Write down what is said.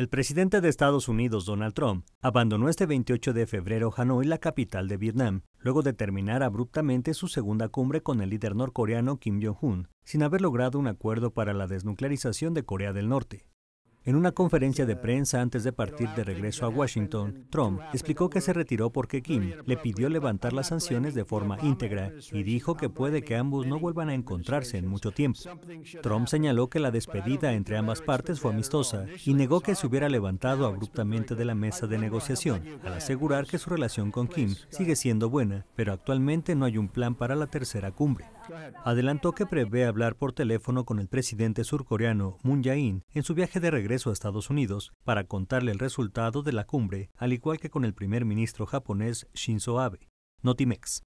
El presidente de Estados Unidos, Donald Trump, abandonó este 28 de febrero Hanoi, la capital de Vietnam, luego de terminar abruptamente su segunda cumbre con el líder norcoreano Kim Jong-un, sin haber logrado un acuerdo para la desnuclearización de Corea del Norte. En una conferencia de prensa antes de partir de regreso a Washington, Trump explicó que se retiró porque Kim le pidió levantar las sanciones de forma íntegra y dijo que puede que ambos no vuelvan a encontrarse en mucho tiempo. Trump señaló que la despedida entre ambas partes fue amistosa y negó que se hubiera levantado abruptamente de la mesa de negociación, al asegurar que su relación con Kim sigue siendo buena, pero actualmente no hay un plan para la tercera cumbre adelantó que prevé hablar por teléfono con el presidente surcoreano Moon Jae-in en su viaje de regreso a Estados Unidos para contarle el resultado de la cumbre, al igual que con el primer ministro japonés Shinzo Abe. Notimex.